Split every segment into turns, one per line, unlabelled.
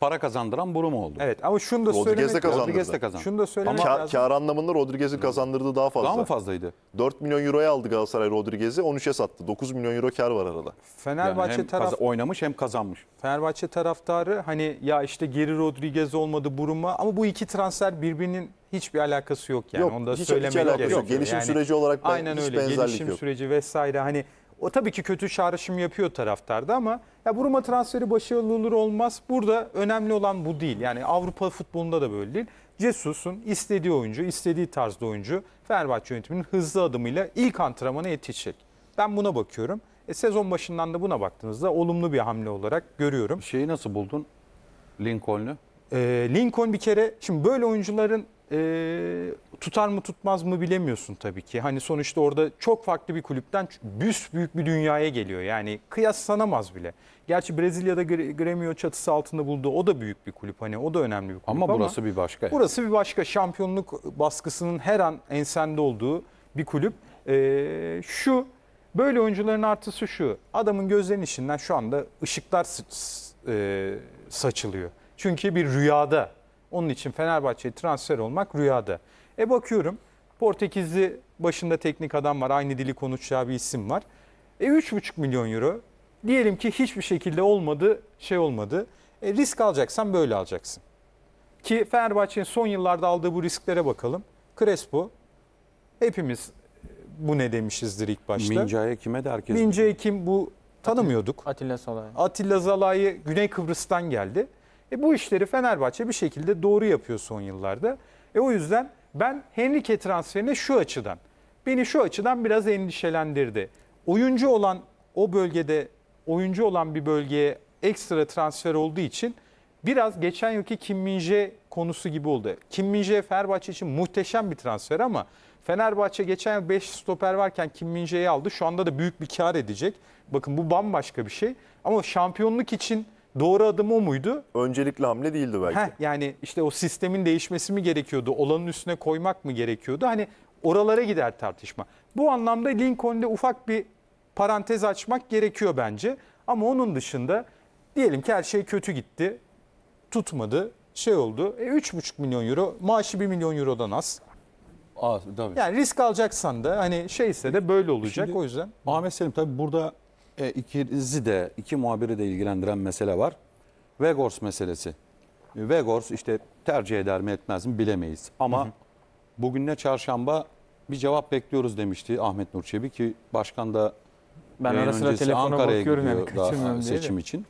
para kazandıran burum oldu. Evet ama şunu da Rodriguez de kazandırdı. Rodriguez de kazandı. Şunu da söylemek Ama kar, lazım. kar anlamında Rodriguez'in kazandırdığı daha fazla. Daha mı fazlaydı? 4 milyon euroya aldı Galatasaray Rodriguez'i 13'e sattı. 9 milyon euro kar var arada. Fenerbahçe hem taraf kaza- oynamış hem kazanmış.
Fenerbahçe taraftarı hani ya işte geri Rodriguez olmadı Buruma ama bu iki transfer birbirinin hiçbir alakası yok yani. Yok, Onu da hiç- hiç alakası yok. gerekiyor. Gelişim süreci olarak ben- Aynen hiç öyle. benzerlik Gelişim yok. süreci vesaire hani o tabii ki kötü çağrışım yapıyor taraftarda ama ya Buruma transferi başarılı olur olmaz. Burada önemli olan bu değil. Yani Avrupa futbolunda da böyle değil. Cesus'un istediği oyuncu, istediği tarzda oyuncu Fenerbahçe yönetiminin hızlı adımıyla ilk antrenmana yetişecek. Ben buna bakıyorum. E, sezon başından da buna baktığınızda olumlu bir hamle olarak görüyorum. Şeyi nasıl buldun? Lincoln'u? E, Lincoln bir kere şimdi böyle oyuncuların e, tutar mı tutmaz mı bilemiyorsun tabii ki. Hani sonuçta orada çok farklı bir kulüpten büs büyük bir dünyaya geliyor. Yani kıyaslanamaz bile. Gerçi Brezilya'da Gremio çatısı altında buldu. O da büyük bir kulüp. Hani o da önemli bir kulüp ama, ama burası bir başka. Burası bir başka şampiyonluk baskısının her an ensende olduğu bir kulüp. E, şu böyle oyuncuların artısı şu. Adamın gözlerinin içinden şu anda ışıklar e, saçılıyor. Çünkü bir rüyada onun için Fenerbahçe'ye transfer olmak rüyada. E bakıyorum Portekizli başında teknik adam var. Aynı dili konuşacağı bir isim var. E 3,5 milyon euro. Diyelim ki hiçbir şekilde olmadı, şey olmadı. E, risk alacaksan böyle alacaksın. Ki Fenerbahçe'nin son yıllarda aldığı bu risklere bakalım. Crespo, hepimiz e, bu ne demişizdir ilk başta. Minca'ya kime de herkes... Minca'ya
kim bu tanımıyorduk. Atilla Zalay.
Atilla Zalay'ı Güney Kıbrıs'tan geldi. E bu işleri Fenerbahçe bir şekilde doğru yapıyor son yıllarda. E o yüzden ben Henrique transferine şu açıdan, beni şu açıdan biraz endişelendirdi. Oyuncu olan o bölgede, oyuncu olan bir bölgeye ekstra transfer olduğu için biraz geçen yılki Kim Minje konusu gibi oldu. Kim Minje Fenerbahçe için muhteşem bir transfer ama Fenerbahçe geçen yıl 5 stoper varken Kim Minje'yi aldı. Şu anda da büyük bir kar edecek. Bakın bu bambaşka bir şey. Ama şampiyonluk için Doğru adım o muydu? Öncelikli hamle değildi belki. Heh, yani işte o sistemin değişmesi mi gerekiyordu? Olanın üstüne koymak mı gerekiyordu? Hani oralara gider tartışma. Bu anlamda Lincoln'de ufak bir parantez açmak gerekiyor bence. Ama onun dışında diyelim ki her şey kötü gitti. Tutmadı. Şey oldu. E, 3,5 milyon euro. Maaşı 1 milyon eurodan az. Aa, tabii. Yani risk alacaksan da hani şeyse de böyle olacak Şimdi, o yüzden. Ahmet Selim tabii burada
e, ikinizi de iki muhabiri de ilgilendiren mesele var. Vegors meselesi. E, Vegors işte tercih eder mi etmez mi bilemeyiz. Ama bugün ne çarşamba bir cevap bekliyoruz demişti Ahmet Nur Çebi ki başkan da ben ara sıra telefona Ankara'ya bakıyorum yani kaçırmıyorum seçim için.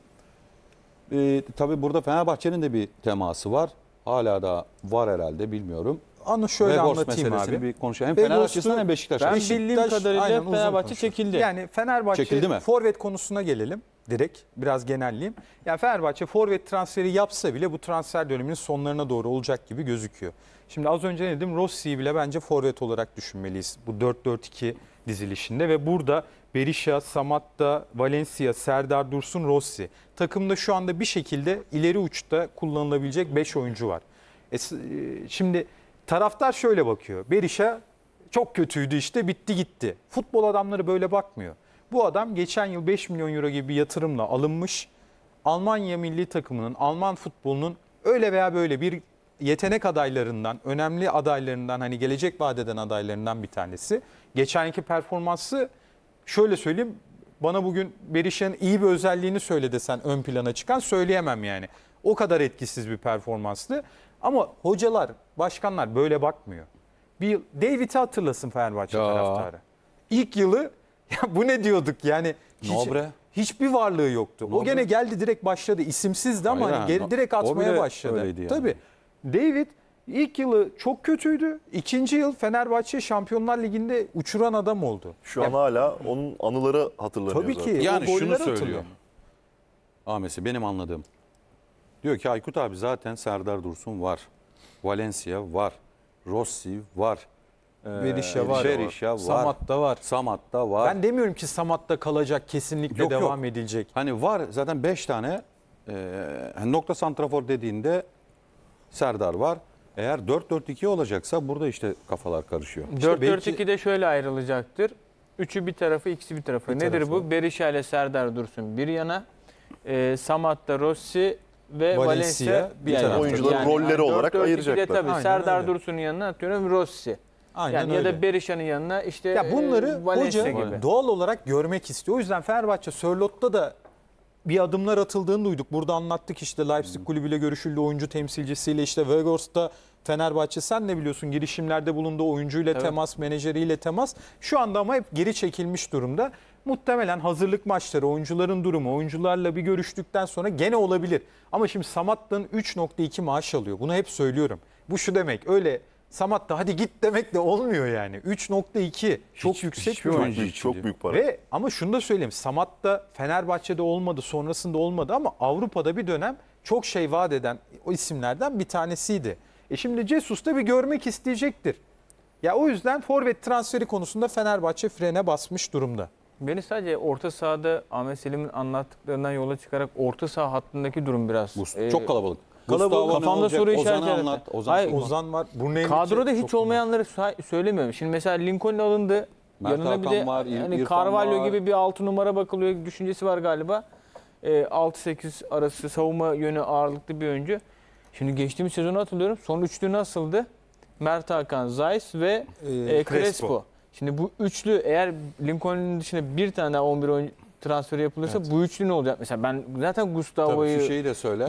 Ee, tabii burada Fenerbahçe'nin de bir teması var. Hala da var herhalde bilmiyorum. Anı şöyle Weghorst anlatayım abi. bir konuşayım. Hem Weghorst'u- Fener açısından hem Beşiktaş Ben açısından. bildiğim kadarıyla Fenerbahçe çekildi. Yani
Fenerbahçe Çekildi mi? forvet konusuna gelelim direkt biraz genelleyeyim. Yani Fenerbahçe forvet transferi yapsa bile bu transfer döneminin sonlarına doğru olacak gibi gözüküyor. Şimdi az önce ne dedim Rossi'yi bile bence forvet olarak düşünmeliyiz bu 4-4-2 dizilişinde ve burada Berisha, Samatta, Valencia, Serdar Dursun, Rossi. Takımda şu anda bir şekilde ileri uçta kullanılabilecek 5 oyuncu var. E, e, şimdi taraftar şöyle bakıyor. Berisha çok kötüydü işte bitti gitti. Futbol adamları böyle bakmıyor. Bu adam geçen yıl 5 milyon euro gibi bir yatırımla alınmış. Almanya milli takımının, Alman futbolunun öyle veya böyle bir yetenek adaylarından, önemli adaylarından hani gelecek vadeden adaylarından bir tanesi. Geçenki performansı şöyle söyleyeyim bana bugün berişen iyi bir özelliğini söyle desen ön plana çıkan söyleyemem yani. O kadar etkisiz bir performanstı. Ama hocalar, başkanlar böyle bakmıyor. Bir yıl, David'i hatırlasın Fenerbahçe ya. taraftarı. İlk yılı ya bu ne diyorduk yani hiç, Nobre. hiçbir varlığı yoktu. Nobre. O gene geldi direkt başladı. İsimsizdi ama Aynen. hani direkt atmaya başladı. Yani. Tabii. David İlk yılı çok kötüydü. İkinci yıl Fenerbahçe Şampiyonlar Ligi'nde uçuran adam oldu.
Şu an hala onun anıları hatırlanıyor Tabii zaten. ki. Yani o şunu golleri söylüyor. Ahmet'si benim anladığım. Diyor ki Aykut abi zaten Serdar Dursun var. Valencia var. Rossi var. Ee,
Berisha var. Berisha var. Samat
da var. Samat da var.
Ben demiyorum ki Samat da kalacak kesinlikle Yok, yok. edilecek. Hani var zaten 5 tane e, hani nokta santrafor
dediğinde Serdar var. Eğer 4-4-2 olacaksa burada işte kafalar karışıyor. İşte 4-4-2'de
belki... şöyle ayrılacaktır. Üçü bir tarafı, ikisi bir tarafı. Bir Nedir tarafı. bu? Berisha ile Serdar Dursun bir yana. E, Samat'ta Rossi ve Valencia, Valencia bir yana. Oyuncuların yani, rolleri olarak ayıracaklar. Tabii Aynen Serdar öyle. Dursun'un yanına atıyorum Rossi. Aynen yani öyle. ya da Berisha'nın yanına işte ya bunları e, Valencia hoca gibi.
doğal olarak görmek istiyor. O yüzden Fenerbahçe Sörlot'ta da bir adımlar atıldığını duyduk. Burada anlattık işte Leipzig hmm. kulübüyle görüşüldü oyuncu temsilcisiyle işte Weghorst'ta Fenerbahçe sen ne biliyorsun girişimlerde bulundu oyuncuyla evet. temas, menajeriyle temas. Şu anda ama hep geri çekilmiş durumda. Muhtemelen hazırlık maçları, oyuncuların durumu, oyuncularla bir görüştükten sonra gene olabilir. Ama şimdi Samatta'nın 3.2 maaş alıyor. Bunu hep söylüyorum. Bu şu demek öyle Samatta hadi git demek de olmuyor yani. 3.2 çok hiç, yüksek hiç bir oyuncu için. Çok büyük para. Ve ama şunu da söyleyeyim. Samatta Fenerbahçe'de olmadı, sonrasında olmadı ama Avrupa'da bir dönem çok şey vaat eden o isimlerden bir tanesiydi. E şimdi Jesus da bir görmek isteyecektir. Ya o yüzden forvet transferi konusunda Fenerbahçe frene basmış durumda.
Beni sadece orta sahada Ahmet Selim'in anlattıklarından yola çıkarak orta saha hattındaki durum biraz. Bust e, çok kalabalık. Kalabalık kafamda soru işareti. anlat. Ozan, Hayır, Ozan var. Brunei Kadroda hiç olmayanları söylemiyorum. Şimdi mesela Lincoln alındı. Mert Yanına Hakan bir de var, yani Carvalho var. gibi bir 6 numara bakılıyor düşüncesi var galiba. E, 6-8 arası savunma yönü ağırlıklı bir oyuncu. Şimdi geçtiğimiz sezonu hatırlıyorum. Son üçlü nasıldı? Mert Hakan, Zayis ve e, e, Crespo. Crespo. Şimdi bu üçlü eğer Lincoln'un dışında bir tane daha 11 oyuncu transferi yapılırsa evet. bu üçlü ne olacak? Mesela ben zaten Gustavo'yu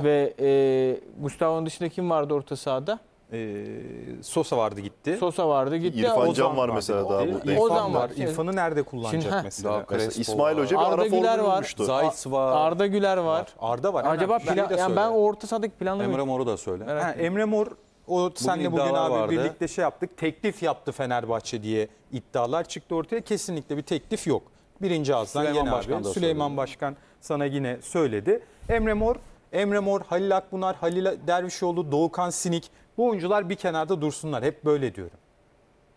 ve e, Gustavo'nun dışında kim vardı orta sahada? e, Sosa vardı gitti. Sosa vardı gitti. İrfan Ozan Can var mesela daha burada. İrfan Ozan var. var. İrfan'ı nerede kullanacak Şimdi, mesela? Daha mesela İsmail Hoca bir Arda Güler var. Zayt var. Arda Güler var. var. Arda var. Acaba plan, yani ben orta sadık
planlı Emre Mor'u da söyle. Evet. Ha, Emre Mor o senle bugün abi vardı. birlikte şey yaptık. Teklif yaptı Fenerbahçe diye iddialar çıktı ortaya. Kesinlikle bir teklif yok. Birinci ağızdan Süleyman yeni Başkan abi. Süleyman Başkan sana yine söyledi. Emre Mor Emre Mor, Halil Akbunar, Halil Dervişoğlu, Doğukan Sinik bu oyuncular bir kenarda dursunlar. Hep böyle diyorum.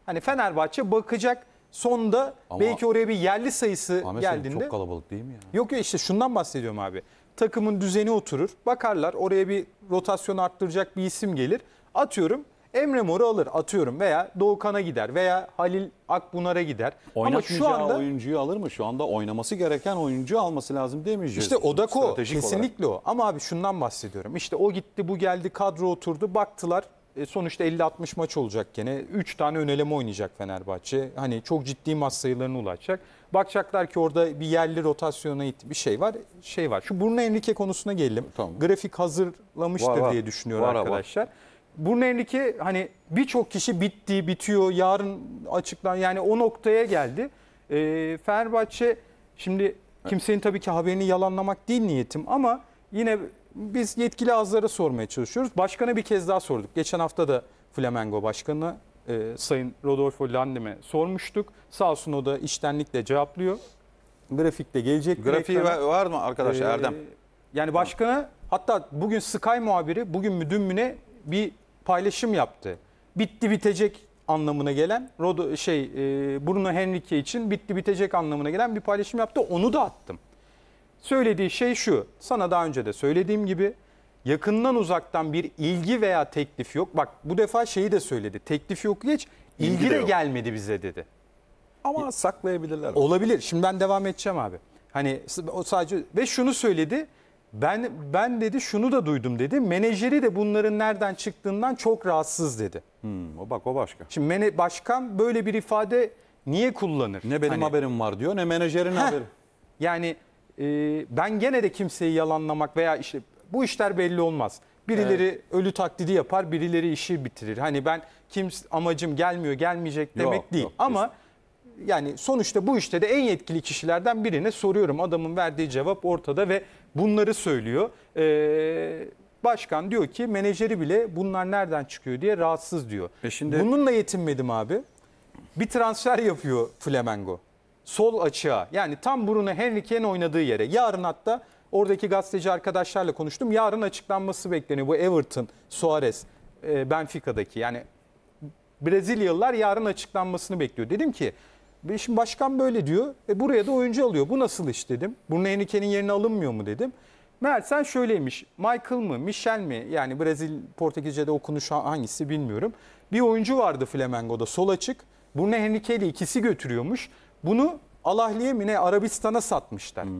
Hani Fenerbahçe bakacak sonda Ama belki oraya bir yerli sayısı Ahmet geldiğinde. çok kalabalık değil mi ya? Yok ya işte şundan bahsediyorum abi. Takımın düzeni oturur. Bakarlar oraya bir rotasyon arttıracak bir isim gelir. Atıyorum Emre Mor'u alır atıyorum veya Doğukan'a gider veya Halil Akbunar'a gider. Ama şu anda
oyuncuyu alır mı? Şu anda oynaması gereken
oyuncu alması lazım demeyeceğiz. İşte odak o. Kesinlikle olarak. o. Ama abi şundan bahsediyorum. İşte o gitti bu geldi kadro oturdu baktılar e, sonuçta 50-60 maç olacak gene. 3 tane öneleme oynayacak Fenerbahçe. Hani çok ciddi maç sayılarına ulaşacak. Bakacaklar ki orada bir yerli rotasyona bir şey var. Şey var. Şu Bruno Enrique konusuna gelelim. Tamam. Grafik hazırlamıştır var, var. diye düşünüyorum arkadaşlar. Var. Burun belli hani birçok kişi bitti, bitiyor, yarın açıklan yani o noktaya geldi. E, Fenerbahçe şimdi kimsenin tabii ki haberini yalanlamak değil niyetim ama yine biz yetkili ağızlara sormaya çalışıyoruz. Başkana bir kez daha sorduk. Geçen hafta da Flamengo Başkanı e, Sayın Rodolfo Landim'e sormuştuk. Sağ olsun o da iştenlikle cevaplıyor. Grafikte gelecek. Grafiği ekrana. var mı arkadaş ee, Erdem? Yani başkana hatta bugün Sky muhabiri bugün müdür müne bir paylaşım yaptı. Bitti bitecek anlamına gelen Rodo, şey e, Bruno Henrique için bitti bitecek anlamına gelen bir paylaşım yaptı. Onu da attım. Söylediği şey şu. Sana daha önce de söylediğim gibi yakından uzaktan bir ilgi veya teklif yok. Bak bu defa şeyi de söyledi. Teklif yok geç. İlgi, ilgi de, de gelmedi bize dedi. Ama saklayabilirler. Olabilir. Şimdi ben devam edeceğim abi. Hani o sadece ve şunu söyledi. Ben ben dedi şunu da duydum dedi. Menajeri de bunların nereden çıktığından çok rahatsız dedi. Hmm, o bak o başka. Şimdi mene, başkan böyle bir ifade niye kullanır? Ne benim hani, haberim var diyor ne menajerin heh, haberi. Yani e, ben gene de kimseyi yalanlamak veya işte bu işler belli olmaz. Birileri evet. ölü taklidi yapar, birileri işi bitirir. Hani ben kim amacım gelmiyor, gelmeyecek demek yok, değil. Yok, Ama kesin yani sonuçta bu işte de en yetkili kişilerden birine soruyorum. Adamın verdiği cevap ortada ve bunları söylüyor. Ee, başkan diyor ki menajeri bile bunlar nereden çıkıyor diye rahatsız diyor. E şimdi... Bununla yetinmedim abi. Bir transfer yapıyor Flamengo. Sol açığa yani tam burunu Henrique'nin oynadığı yere. Yarın hatta oradaki gazeteci arkadaşlarla konuştum. Yarın açıklanması bekleniyor bu Everton, Suarez, e, Benfica'daki yani Brezilyalılar yarın açıklanmasını bekliyor. Dedim ki ve şimdi başkan böyle diyor. E buraya da oyuncu alıyor. Bu nasıl iş dedim. Bunun Henrique'nin yerine alınmıyor mu dedim. sen şöyleymiş. Michael mı, Michel mi? Yani Brezil Portekizce'de okunuş hangisi bilmiyorum. Bir oyuncu vardı Flamengo'da sol açık. Bunu Henrique'li ikisi götürüyormuş. Bunu Alahli'ye mi ne Arabistan'a satmışlar. Hmm.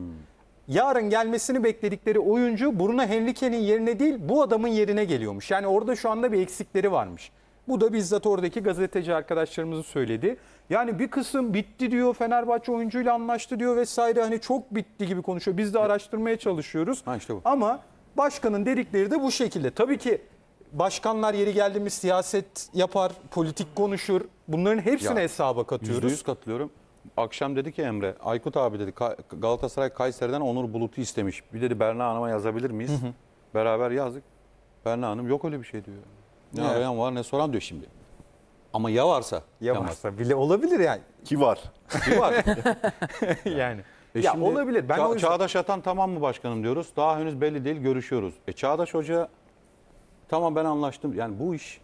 Yarın gelmesini bekledikleri oyuncu Bruno Henrique'nin yerine değil bu adamın yerine geliyormuş. Yani orada şu anda bir eksikleri varmış. Bu da bizzat oradaki gazeteci arkadaşlarımızın söyledi. Yani bir kısım bitti diyor Fenerbahçe oyuncuyla anlaştı diyor vesaire hani çok bitti gibi konuşuyor. Biz de araştırmaya çalışıyoruz. Ha işte bu. Ama başkanın dedikleri de bu şekilde. Tabii ki başkanlar yeri geldi mi siyaset yapar, politik konuşur. Bunların hepsini Ya, hesaba
katıyoruz. %100 katılıyorum. Akşam dedi ki Emre, Aykut abi dedi Galatasaray Kayseri'den Onur Bulut'u istemiş. Bir dedi Berna Hanım'a yazabilir miyiz? Beraber yazdık. Berna Hanım yok öyle bir şey diyor. Ne Evet. arayan var ne soran diyor şimdi. Ama ya varsa? Ya Kemal? varsa bile olabilir yani. Ki var. Ki var. yani. E ya şimdi olabilir. Ben Ça- yüzden- Çağdaş Atan tamam mı başkanım diyoruz. Daha henüz belli değil görüşüyoruz. E Çağdaş Hoca tamam ben anlaştım. Yani bu iş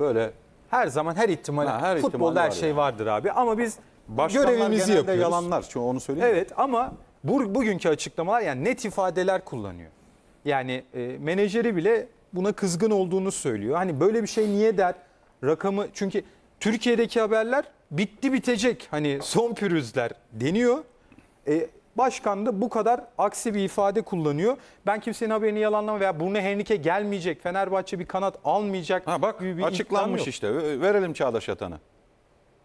böyle her zaman her ihtimal Ha, her futbolda her var şey yani. vardır
abi ama biz başkanlar görevimizi genelde yapıyoruz. yalanlar. Çünkü onu söyleyeyim. Evet ama bu, bugünkü açıklamalar yani net ifadeler kullanıyor. Yani e, menajeri bile buna kızgın olduğunu söylüyor. Hani böyle bir şey niye der? Rakamı çünkü Türkiye'deki haberler bitti bitecek hani son pürüzler deniyor. E, başkan da bu kadar aksi bir ifade kullanıyor. Ben kimsenin haberini yalanlama veya Bruno Henrique gelmeyecek, Fenerbahçe bir kanat almayacak. Ha bak gibi bir açıklanmış
işte. Verelim Çağdaş Atan'ı.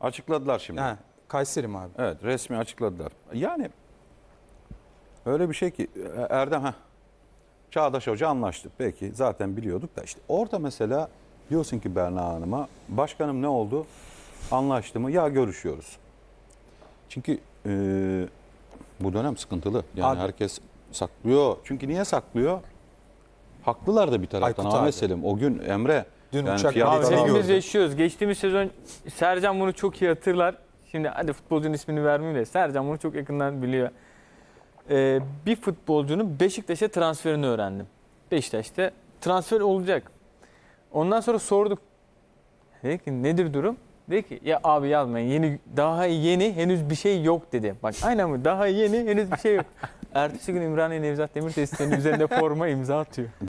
Açıkladılar şimdi. Ha, Kayseri mi abi? Evet resmi açıkladılar. Yani öyle bir şey ki e, Erdem ha Çağdaş Hoca anlaştık. Peki zaten biliyorduk da işte orada mesela diyorsun ki Berna Hanım'a başkanım ne oldu? Anlaştı mı? Ya görüşüyoruz. Çünkü e, bu dönem sıkıntılı. Yani Abi, herkes saklıyor. Çünkü niye saklıyor? Haklılar da bir taraftan. Aykut Ahmet Selim o gün Emre. Dün yani uçak fiyatları Biz
yaşıyoruz. Geçtiğimiz sezon Sercan bunu çok iyi hatırlar. Şimdi hadi futbolcunun ismini vermeyeyim de Sercan bunu çok yakından biliyor e, bir futbolcunun Beşiktaş'a transferini öğrendim. Beşiktaş'ta transfer olacak. Ondan sonra sorduk. Dedi ki nedir durum? Dedi ki ya abi yazmayın yeni daha yeni henüz bir şey yok dedi. Bak aynen bu daha yeni henüz bir şey yok. Ertesi gün İmraniye Nevzat Demir testinin üzerinde forma imza atıyor.